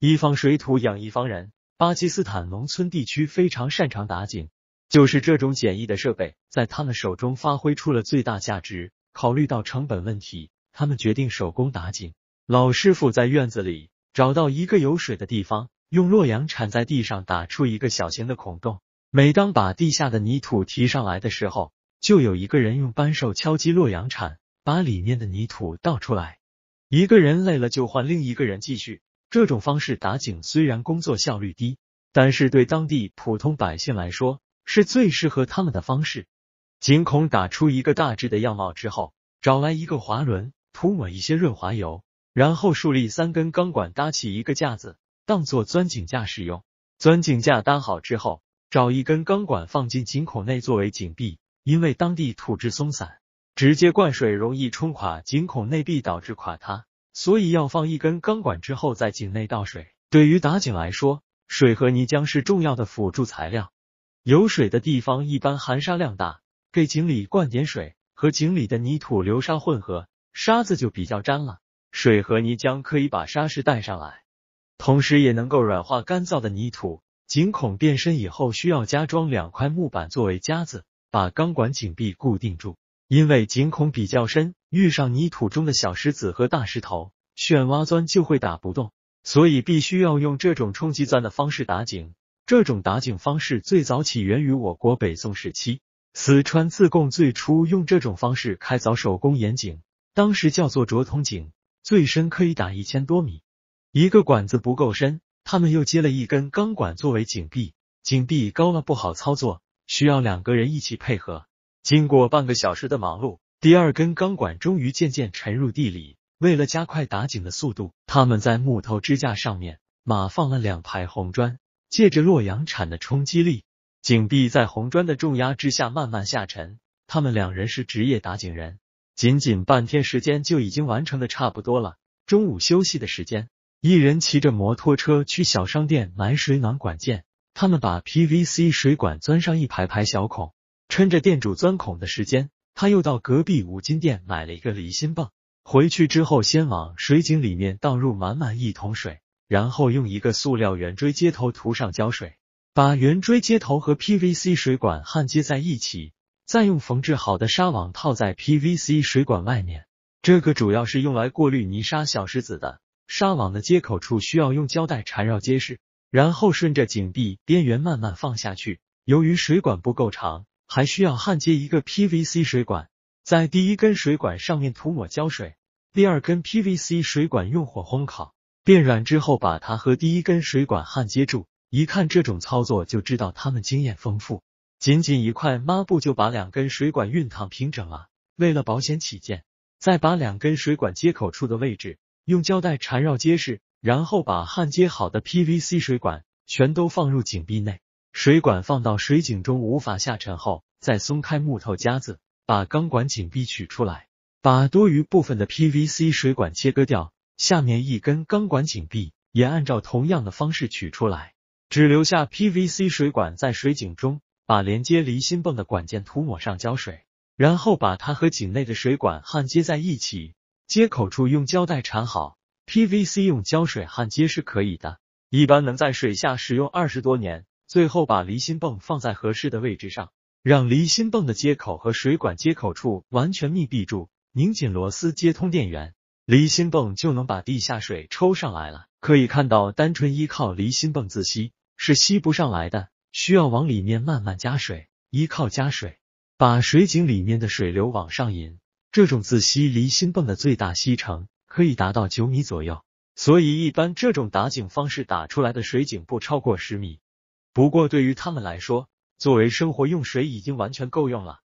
一方水土养一方人。巴基斯坦农村地区非常擅长打井，就是这种简易的设备，在他们手中发挥出了最大价值。考虑到成本问题，他们决定手工打井。老师傅在院子里找到一个有水的地方，用洛阳铲在地上打出一个小型的孔洞。每当把地下的泥土提上来的时候，就有一个人用扳手敲击洛阳铲，把里面的泥土倒出来。一个人累了就换另一个人继续。这种方式打井虽然工作效率低，但是对当地普通百姓来说是最适合他们的方式。井孔打出一个大致的样貌之后，找来一个滑轮，涂抹一些润滑油，然后竖立三根钢管搭起一个架子，当做钻井架使用。钻井架搭好之后，找一根钢管放进井孔内作为井壁，因为当地土质松散，直接灌水容易冲垮井孔内壁，导致垮塌。所以要放一根钢管，之后在井内倒水。对于打井来说，水和泥浆是重要的辅助材料。有水的地方一般含沙量大，给井里灌点水，和井里的泥土、流沙混合，沙子就比较粘了。水和泥浆可以把沙石带上来，同时也能够软化干燥的泥土。井孔变深以后，需要加装两块木板作为夹子，把钢管井壁固定住。因为井孔比较深。遇上泥土中的小石子和大石头，旋挖钻就会打不动，所以必须要用这种冲击钻的方式打井。这种打井方式最早起源于我国北宋时期，四川自贡最初用这种方式开凿手工岩井，当时叫做卓通井，最深可以打一千多米。一个管子不够深，他们又接了一根钢管作为井壁，井壁高了不好操作，需要两个人一起配合。经过半个小时的忙碌。第二根钢管终于渐渐沉入地里。为了加快打井的速度，他们在木头支架上面码放了两排红砖，借着洛阳铲的冲击力，井壁在红砖的重压之下慢慢下沉。他们两人是职业打井人，仅仅半天时间就已经完成的差不多了。中午休息的时间，一人骑着摩托车去小商店买水暖管件。他们把 PVC 水管钻上一排排小孔，趁着店主钻孔的时间。他又到隔壁五金店买了一个离心泵，回去之后先往水井里面倒入满满一桶水，然后用一个塑料圆锥接头涂上胶水，把圆锥接头和 PVC 水管焊接在一起，再用缝制好的纱网套在 PVC 水管外面，这个主要是用来过滤泥沙小石子的。纱网的接口处需要用胶带缠绕结实，然后顺着井壁边缘慢慢放下去。由于水管不够长。还需要焊接一个 PVC 水管，在第一根水管上面涂抹胶水，第二根 PVC 水管用火烘烤变软之后，把它和第一根水管焊接住。一看这种操作就知道他们经验丰富。仅仅一块抹布就把两根水管熨烫平整了。为了保险起见，再把两根水管接口处的位置用胶带缠绕结实，然后把焊接好的 PVC 水管全都放入井壁内。水管放到水井中无法下沉后，再松开木头夹子，把钢管紧闭取出来，把多余部分的 PVC 水管切割掉。下面一根钢管紧闭也按照同样的方式取出来，只留下 PVC 水管在水井中。把连接离心泵的管件涂抹上胶水，然后把它和井内的水管焊接在一起，接口处用胶带缠好。PVC 用胶水焊接是可以的，一般能在水下使用二十多年。最后把离心泵放在合适的位置上，让离心泵的接口和水管接口处完全密闭住，拧紧螺丝，接通电源，离心泵就能把地下水抽上来了。可以看到，单纯依靠离心泵自吸是吸不上来的，需要往里面慢慢加水，依靠加水把水井里面的水流往上引。这种自吸离心泵的最大吸程可以达到九米左右，所以一般这种打井方式打出来的水井不超过十米。不过，对于他们来说，作为生活用水已经完全够用了。